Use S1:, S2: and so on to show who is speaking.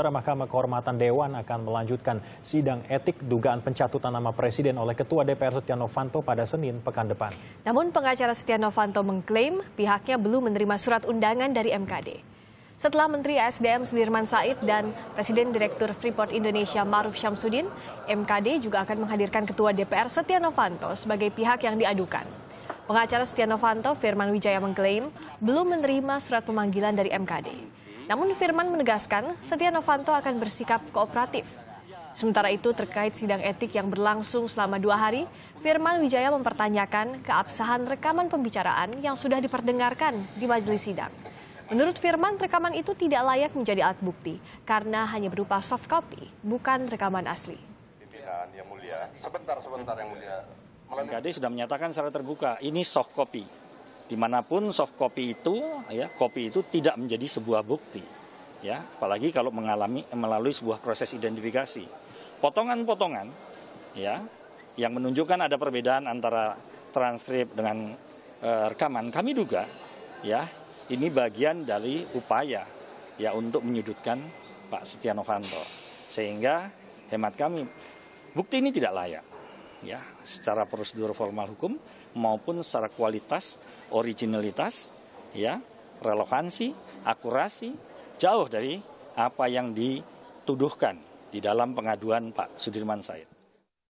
S1: Saudara Mahkamah Kehormatan Dewan akan melanjutkan sidang etik dugaan pencatutan nama Presiden oleh Ketua DPR Setia Novanto pada Senin pekan depan.
S2: Namun pengacara Setia Novanto mengklaim pihaknya belum menerima surat undangan dari MKD. Setelah Menteri SDM Sudirman Said dan Presiden Direktur Freeport Indonesia Maruf Syamsuddin, MKD juga akan menghadirkan Ketua DPR Setia Novanto sebagai pihak yang diadukan. Pengacara Setia Novanto, Firman Wijaya mengklaim, belum menerima surat pemanggilan dari MKD. Namun Firman menegaskan Setia Novanto akan bersikap kooperatif. Sementara itu terkait sidang etik yang berlangsung selama dua hari, Firman Wijaya mempertanyakan keabsahan rekaman pembicaraan yang sudah diperdengarkan di majelis sidang. Menurut Firman, rekaman itu tidak layak menjadi alat bukti karena hanya berupa soft copy, bukan rekaman asli.
S1: Pimpinan yang mulia, sebentar
S3: sebentar yang mulia. Melalui... sudah menyatakan secara terbuka, ini soft copy dimanapun soft copy itu ya copy itu tidak menjadi sebuah bukti ya apalagi kalau mengalami melalui sebuah proses identifikasi potongan-potongan ya yang menunjukkan ada perbedaan antara transkrip dengan uh, rekaman kami duga ya ini bagian dari upaya ya untuk menyudutkan Pak Setia Novanto sehingga hemat kami bukti ini tidak layak ya secara prosedur formal hukum maupun secara kualitas, originalitas, ya relevansi, akurasi jauh dari apa yang dituduhkan di dalam pengaduan Pak Sudirman Said.